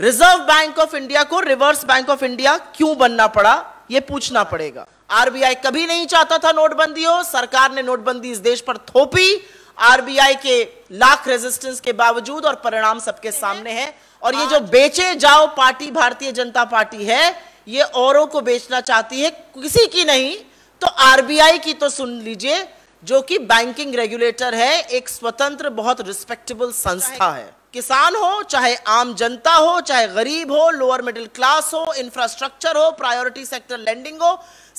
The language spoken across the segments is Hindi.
रिजर्व बैंक ऑफ इंडिया को रिवर्स बैंक ऑफ इंडिया क्यों बनना पड़ा यह पूछना पड़ेगा आरबीआई कभी नहीं चाहता था नोटबंदी हो सरकार ने नोटबंदी इस देश पर थोपी आरबीआई के लाख रेजिस्टेंस के बावजूद और परिणाम सबके सामने है और ये जो बेचे जाओ पार्टी भारतीय जनता पार्टी है ये औरों को बेचना चाहती है किसी की नहीं तो आरबीआई की तो सुन लीजिए जो कि बैंकिंग रेगुलेटर है एक स्वतंत्र बहुत रिस्पेक्टेबल संस्था है किसान हो चाहे आम जनता हो चाहे गरीब हो लोअर मिडिल क्लास हो इंफ्रास्ट्रक्चर हो प्रायोरिटी सेक्टर लैंडिंग हो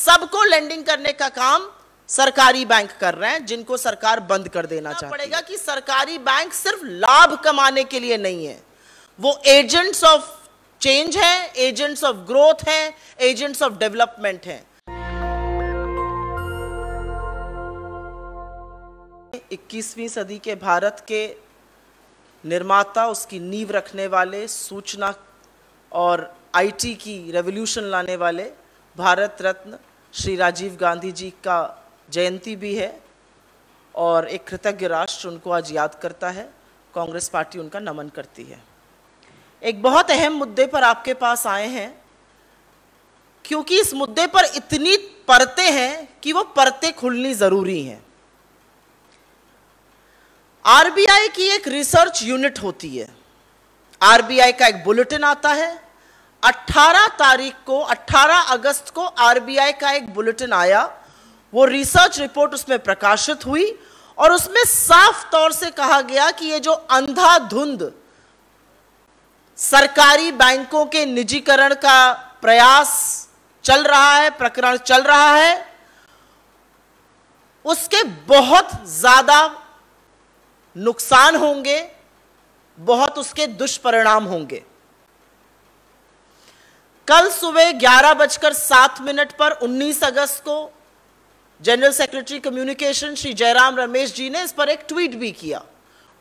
सबको लैंडिंग करने का काम सरकारी बैंक कर रहे हैं जिनको सरकार बंद कर देना चाहिए पड़ेगा कि सरकारी बैंक सिर्फ लाभ कमाने के लिए नहीं है वो एजेंट्स ऑफ चेंज है एजेंट्स ऑफ ग्रोथ है एजेंट्स ऑफ डेवलपमेंट है 21वीं सदी के भारत के निर्माता उसकी नींव रखने वाले सूचना और आईटी की रेवोल्यूशन लाने वाले भारत रत्न श्री राजीव गांधी जी का जयंती भी है और एक कृतज्ञ राष्ट्र उनको आज याद करता है कांग्रेस पार्टी उनका नमन करती है एक बहुत अहम मुद्दे पर आपके पास आए हैं क्योंकि इस मुद्दे पर इतनी परतें हैं कि वो परतें खुलनी ज़रूरी हैं आरबीआई की एक रिसर्च यूनिट होती है आरबीआई का एक बुलेटिन आता है 18 तारीख को 18 अगस्त को आरबीआई का एक बुलेटिन आया वो रिसर्च रिपोर्ट उसमें प्रकाशित हुई और उसमें साफ तौर से कहा गया कि ये जो अंधाधुंध सरकारी बैंकों के निजीकरण का प्रयास चल रहा है प्रकरण चल रहा है उसके बहुत ज्यादा नुकसान होंगे बहुत उसके दुष्परिणाम होंगे कल सुबह ग्यारह बजकर सात मिनट पर 19 अगस्त को general secretary communication Shri Jairam Ramesh ji ने इस पर एक ट्वीट भी किया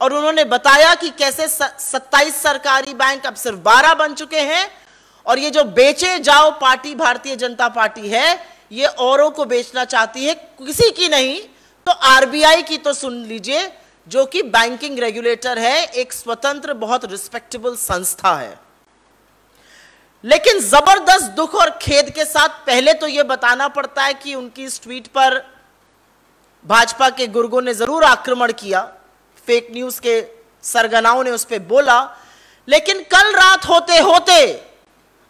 और उन्होंने बताया कि कैसे सत्ताईस सरकारी बैंक अब सिर्फ बारह बन चुके हैं और ये जो बेचे जाओ पार्टी भारतीय जनता पार्टी है ये औरों को बेचना चाहती है किसी की नहीं तो आरबीआई की तो सुन लीजिए जो कि बैंकिंग रेगुलेटर है एक स्वतंत्र बहुत रिस्पेक्टेबल संस्था है लेकिन जबरदस्त दुख और खेद के साथ पहले तो यह बताना पड़ता है कि उनकी इस ट्वीट पर भाजपा के गुर्गों ने जरूर आक्रमण किया फेक न्यूज के सरगनाओं ने उस पर बोला लेकिन कल रात होते होते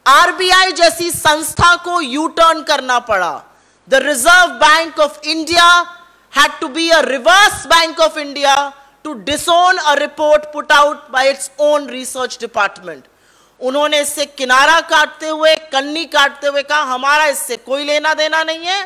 आरबीआई जैसी संस्था को यू टर्न करना पड़ा the reserve bank of India had to be a reverse Bank of India to disown a report put out by its own research department. उन्होंने इससे किनारा काटते हुए कन्नी काटते हुए कहा हमारा इससे कोई लेना देना नहीं है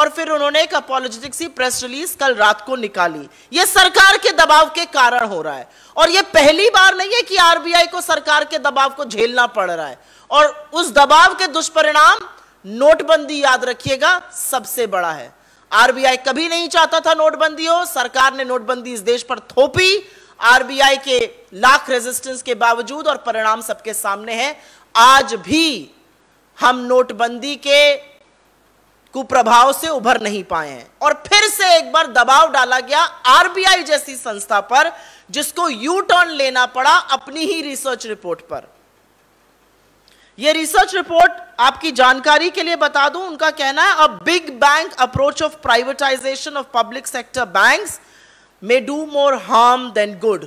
और फिर उन्होंने एक अपॉलोजिटिक सी प्रेस रिलीज कल रात को निकाली यह सरकार के दबाव के कारण हो रहा है और यह पहली बार नहीं है कि आरबीआई को सरकार के दबाव को झेलना पड़ रहा है और उस दबाव के दुष्परिणाम नोटबंदी याद रखिएगा सबसे बड़ा है आरबीआई कभी नहीं चाहता था नोटबंदी हो सरकार ने नोटबंदी इस देश पर थोपी आरबीआई के लाख रेजिस्टेंस के बावजूद और परिणाम सबके सामने है आज भी हम नोटबंदी के कुप्रभाव से उभर नहीं पाए हैं और फिर से एक बार दबाव डाला गया आरबीआई जैसी संस्था पर जिसको यू टर्न लेना पड़ा अपनी ही रिसर्च रिपोर्ट पर यह रिसर्च रिपोर्ट आपकी जानकारी के लिए बता दूं उनका कहना है a big bank approach of privatization of public sector banks may do more harm than good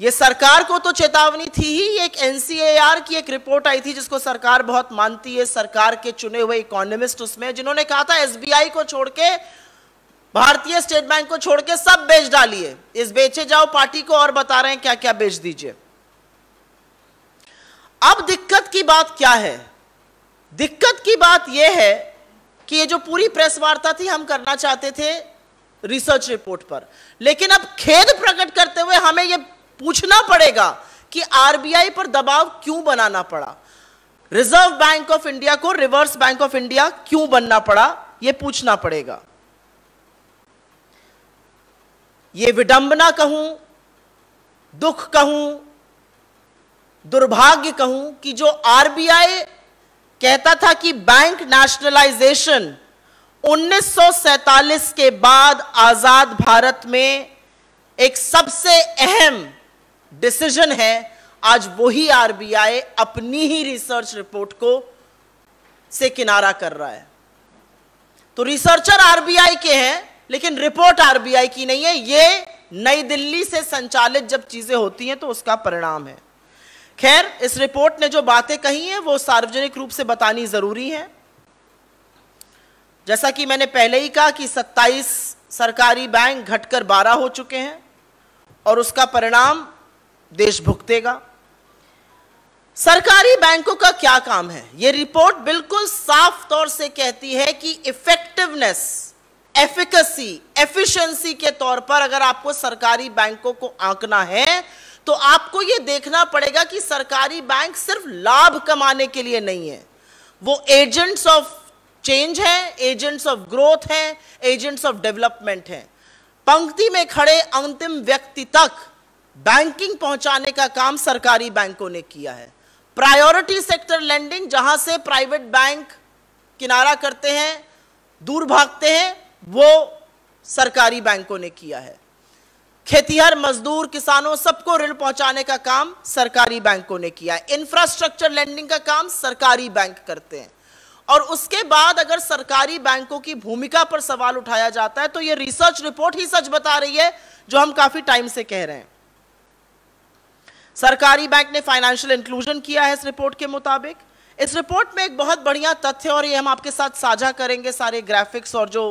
ये सरकार को तो चेतावनी थी ही एक एनसीएआर की एक रिपोर्ट आई थी जिसको सरकार बहुत मानती है सरकार के चुने हुए इकोनॉमिस्ट उसमें जिन्होंने कहा था एसबीआई को छोड़ के भारतीय स्टेट बैंक को छोड़ के सब बेच डालिए इस बेचे जाओ पार्टी को और बता रहे हैं क्या क्या बेच दीजिए अब दिक्कत की बात क्या है दिक्कत की बात यह है कि ये जो पूरी प्रेस वार्ता थी हम करना चाहते थे रिसर्च रिपोर्ट पर लेकिन अब खेद प्रकट करते हुए हमें यह पूछना पड़ेगा कि आरबीआई पर दबाव क्यों बनाना पड़ा रिजर्व बैंक ऑफ इंडिया को रिवर्स बैंक ऑफ इंडिया क्यों बनना पड़ा यह पूछना पड़ेगा यह विडंबना कहूं दुख कहूं दुर्भाग्य कहूं कि जो आरबीआई कहता था कि बैंक नेशनलाइजेशन 1947 के बाद आज़ाद भारत में एक सबसे अहम डिसीजन है आज वही आरबीआई अपनी ही रिसर्च रिपोर्ट को से किनारा कर रहा है तो रिसर्चर आरबीआई के हैं लेकिन रिपोर्ट आरबीआई की नहीं है ये नई दिल्ली से संचालित जब चीजें होती हैं तो उसका परिणाम है खैर इस रिपोर्ट ने जो बातें कही हैं वो सार्वजनिक रूप से बतानी ज़रूरी है जैसा कि मैंने पहले ही कहा कि 27 सरकारी बैंक घटकर 12 हो चुके हैं और उसका परिणाम देश भुगतेगा सरकारी बैंकों का क्या काम है यह रिपोर्ट बिल्कुल साफ तौर से कहती है कि इफेक्टिवनेस एफिकसी एफिशिएंसी के तौर पर अगर आपको सरकारी बैंकों को आंकना है तो आपको ये देखना पड़ेगा कि सरकारी बैंक सिर्फ लाभ कमाने के लिए नहीं है वो एजेंट्स ऑफ चेंज हैं एजेंट्स ऑफ ग्रोथ हैं एजेंट्स ऑफ डेवलपमेंट हैं पंक्ति में खड़े अंतिम व्यक्ति तक बैंकिंग पहुंचाने का काम सरकारी बैंकों ने किया है प्रायोरिटी सेक्टर लैंडिंग जहां से प्राइवेट बैंक किनारा करते हैं दूर भागते हैं वो सरकारी बैंकों ने किया है खेतीहर मजदूर किसानों सबको ऋण पहुंचाने का काम सरकारी बैंकों ने किया है इंफ्रास्ट्रक्चर लैंडिंग का काम सरकारी बैंक करते हैं और उसके बाद अगर सरकारी बैंकों की भूमिका पर सवाल उठाया जाता है तो ये रिसर्च रिपोर्ट ही सच बता रही है जो हम काफी टाइम से कह रहे हैं सरकारी बैंक ने फाइनेंशियल इंक्लूजन किया है इस रिपोर्ट के मुताबिक इस रिपोर्ट में एक बहुत बढ़िया तथ्य और ये हम आपके साथ साझा करेंगे सारे ग्राफिक्स और जो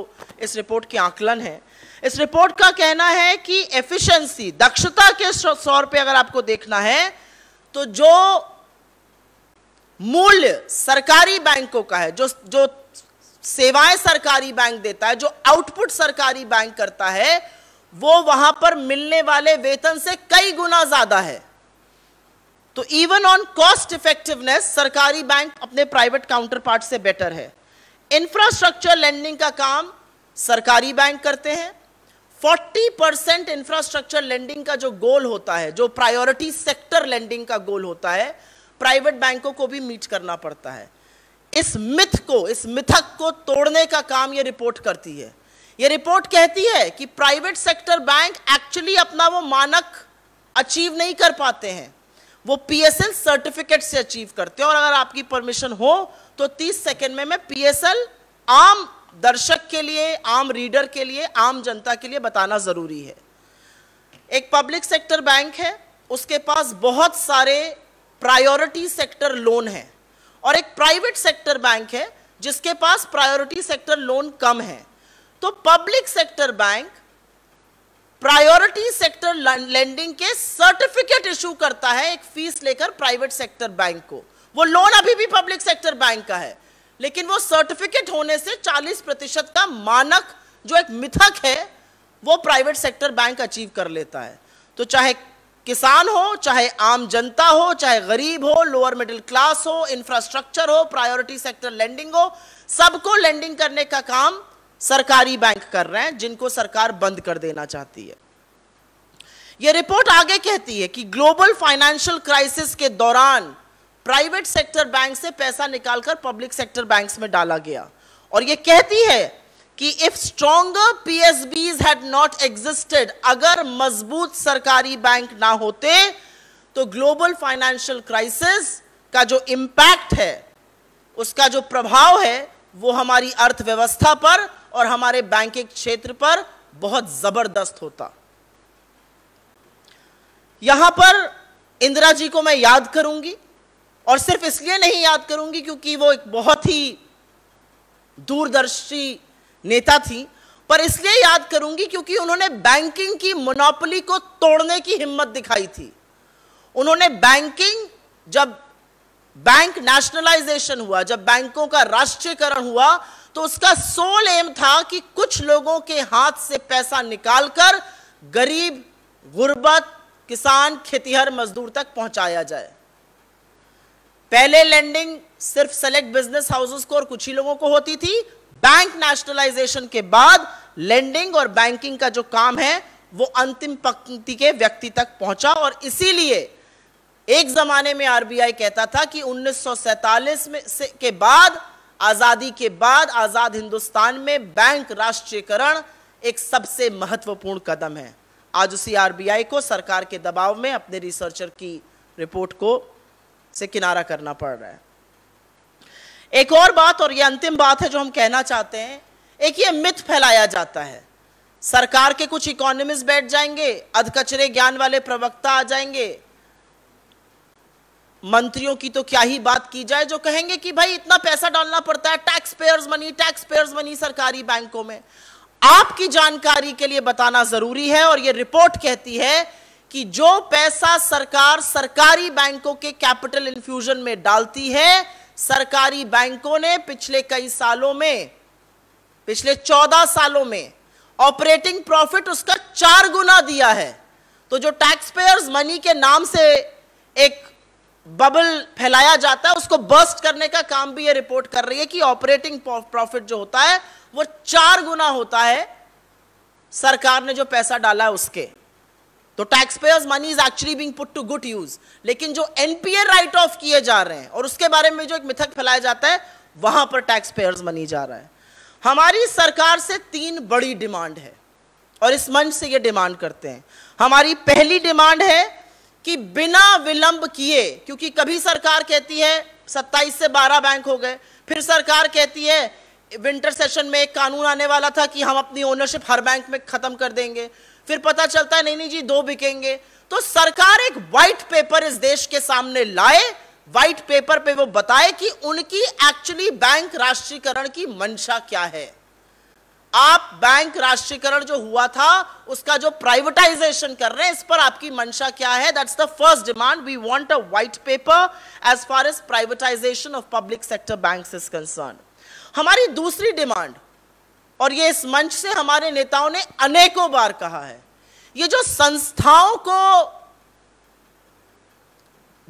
इस रिपोर्ट के आकलन है इस रिपोर्ट का कहना है कि एफिशिएंसी दक्षता के सौर पे अगर आपको देखना है तो जो मूल्य सरकारी बैंकों का है जो जो सेवाएं सरकारी बैंक देता है जो आउटपुट सरकारी बैंक करता है वो वहां पर मिलने वाले वेतन से कई गुना ज्यादा है तो इवन ऑन कॉस्ट इफेक्टिवनेस सरकारी बैंक अपने प्राइवेट काउंटर पार्ट से बेटर है इंफ्रास्ट्रक्चर लेंडिंग का काम सरकारी बैंक करते हैं फोर्टी परसेंट इंफ्रास्ट्रक्चर लेंडिंग का जो गोल होता है जो प्रायोरिटी सेक्टर लेंडिंग का गोल होता है प्राइवेट बैंकों को भी मीट करना पड़ता है इस मिथ को इस मिथक को तोड़ने का काम यह रिपोर्ट करती है यह रिपोर्ट कहती है कि प्राइवेट सेक्टर बैंक एक्चुअली अपना वो मानक अचीव नहीं कर पाते हैं वो पीएसएल सर्टिफिकेट से अचीव करते हैं और अगर आपकी परमिशन हो तो 30 सेकंड में मैं पीएसएल आम दर्शक के लिए आम रीडर के लिए आम जनता के लिए बताना ज़रूरी है एक पब्लिक सेक्टर बैंक है उसके पास बहुत सारे प्रायोरिटी सेक्टर लोन है और एक प्राइवेट सेक्टर बैंक है जिसके पास प्रायोरिटी सेक्टर लोन कम है तो public sector bank priority sector lending के सर्टिफिकेट इशू करता है एक फीस लेकर प्राइवेट सेक्टर बैंक को वो लोन अभी भी पब्लिक सेक्टर बैंक का है लेकिन वो सर्टिफिकेट होने से 40 प्रतिशत का मानक जो एक मिथक है वो प्राइवेट सेक्टर बैंक अचीव कर लेता है तो चाहे किसान हो चाहे आम जनता हो चाहे गरीब हो लोअर मिडिल क्लास हो इंफ्रास्ट्रक्चर हो प्रायोरिटी सेक्टर लैंडिंग हो सबको लैंडिंग करने का काम सरकारी बैंक कर रहे हैं जिनको सरकार बंद कर देना चाहती है यह रिपोर्ट आगे कहती है कि ग्लोबल फाइनेंशियल क्राइसिस के दौरान प्राइवेट सेक्टर बैंक से पैसा निकालकर पब्लिक सेक्टर बैंक्स में डाला गया और ये कहती है कि if stronger PSBs had not existed अगर मजबूत सरकारी बैंक ना होते तो ग्लोबल फाइनेंशियल क्राइसिस का जो इंपैक्ट है उसका जो प्रभाव है वो हमारी अर्थव्यवस्था पर और हमारे बैंकिंग क्षेत्र पर बहुत जबरदस्त होता यहां पर इंदिरा जी को मैं याद करूंगी और सिर्फ इसलिए नहीं याद करूंगी क्योंकि वो एक बहुत ही दूरदर्शी नेता थी पर इसलिए याद करूंगी क्योंकि उन्होंने बैंकिंग की मोनोपोली को तोड़ने की हिम्मत दिखाई थी उन्होंने बैंकिंग जब बैंक नेशनलाइजेशन हुआ जब बैंकों का राष्ट्रीयकरण हुआ तो उसका सोल एम था कि कुछ लोगों के हाथ से पैसा निकालकर गरीब गुर्बत किसान खेतीहर मजदूर तक पहुंचाया जाए पहले लैंडिंग सिर्फ सेलेक्ट बिजनेस हाउसेस को और कुछ ही लोगों को होती थी बैंक नेशनलाइजेशन के बाद लैंडिंग और बैंकिंग का जो काम है वो अंतिम पंक्ति के व्यक्ति तक पहुंचा और इसीलिए एक जमाने में आरबीआई कहता था कि 1947 में से के बाद आजादी के बाद आजाद हिंदुस्तान में बैंक राष्ट्रीयकरण एक सबसे महत्वपूर्ण कदम है आज उसी आरबीआई को सरकार के दबाव में अपने रिसर्चर की रिपोर्ट को से किनारा करना पड़ रहा है एक और बात और ये अंतिम बात है जो हम कहना चाहते हैं एक ये मिथ फैलाया जाता है सरकार के कुछ इकोनॉमिस्ट बैठ जाएंगे अधकचरे ज्ञान वाले प्रवक्ता आ जाएंगे मंत्रियों की तो क्या ही बात की जाए जो कहेंगे कि भाई इतना पैसा डालना पड़ता है taxpayers money taxpayers money सरकारी बैंकों में आपकी जानकारी के लिए बताना जरूरी है और यह रिपोर्ट कहती है कि जो पैसा सरकार सरकारी बैंकों के कैपिटल इन्फ्यूजन में डालती है सरकारी बैंकों ने पिछले कई सालों में पिछले चौदह सालों में ऑपरेटिंग प्रॉफिट उसका चार गुना दिया है तो जो टैक्स पेयर्स मनी के नाम से एक बबल फैलाया जाता है उसको बस्ट करने का काम भी ये रिपोर्ट कर रही है कि ऑपरेटिंग प्रॉफिट जो होता है वो चार गुना होता है सरकार ने जो पैसा डाला है उसके तो taxpayers money is actually being put to good use लेकिन जो एनपीए राइट ऑफ किए जा रहे हैं और उसके बारे में जो एक मिथक फैलाया जाता है वहां पर टैक्सपेयर्स मनी जा रहा है हमारी सरकार से तीन बड़ी डिमांड है और इस मंच से ये डिमांड करते हैं हमारी पहली डिमांड है कि बिना विलंब किए क्योंकि कभी सरकार कहती है सत्ताईस से बारह बैंक हो गए फिर सरकार कहती है विंटर सेशन में एक कानून आने वाला था कि हम अपनी ओनरशिप हर बैंक में ख़त्म कर देंगे फिर पता चलता है नहीं नहीं जी दो बिकेंगे तो सरकार एक व्हाइट पेपर इस देश के सामने लाए व्हाइट पेपर पे वो बताए कि उनकी एक्चुअली बैंक राष्ट्रीयकरण की मंशा क्या है आप बैंक राष्ट्रीयकरण जो हुआ था उसका जो प्राइवेटाइजेशन कर रहे हैं इस पर आपकी मंशा क्या है that's the first demand we want a white paper as far as privatization of public sector banks is concern हमारी दूसरी डिमांड और ये इस मंच से हमारे नेताओं ने अनेकों बार कहा है ये जो संस्थाओं को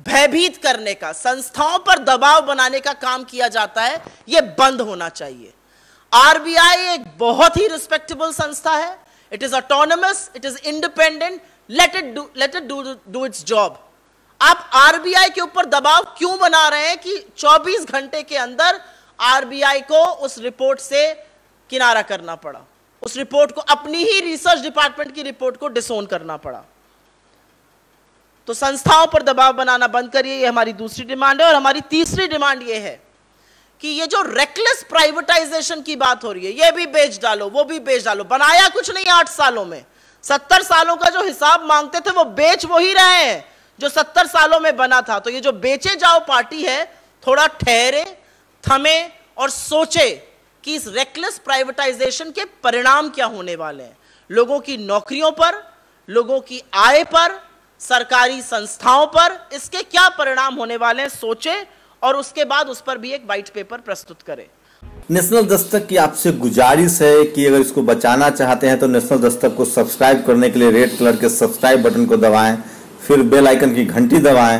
भयभीत करने का संस्थाओं पर दबाव बनाने का काम किया जाता है यह बंद होना चाहिए आरबीआई एक बहुत ही रिस्पेक्टेबल संस्था है it is autonomous it is independent let it do let it do its job आप आरबीआई के ऊपर दबाव क्यों बना रहे हैं कि 24 घंटे के अंदर आरबीआई को उस रिपोर्ट से किनारा करना पड़ा उस रिपोर्ट को अपनी ही रिसर्च डिपार्टमेंट की रिपोर्ट को डिसोन करना पड़ा तो संस्थाओं पर दबाव बनाना बंद करिए ये हमारी दूसरी डिमांड है और हमारी तीसरी डिमांड ये है कि ये जो रेकलेस प्राइवेटाइजेशन की बात हो रही है ये भी बेच डालो वो भी बेच डालो बनाया कुछ नहीं आठ सालों में सत्तर सालों का जो हिसाब मांगते थे वो बेच वो ही रहे हैं जो सत्तर सालों में बना था तो ये जो बेचे जाओ पार्टी है थोड़ा ठहरे थमे और सोचे कि इस रेकलेस प्राइवेटाइजेशन के परिणाम क्या होने वाले हैं लोगों की नौकरियों पर लोगों की आय पर सरकारी संस्थाओं पर इसके क्या परिणाम होने वाले हैं सोचे और उसके बाद उस पर भी एक वाइट पेपर प्रस्तुत करें नेशनल दस्तक की आपसे गुजारिश है कि अगर इसको बचाना चाहते हैं तो नेशनल दस्तक को सब्सक्राइब करने के लिए रेड कलर के सब्सक्राइब बटन को दबाएं फिर बेल आइकन की घंटी दबाएं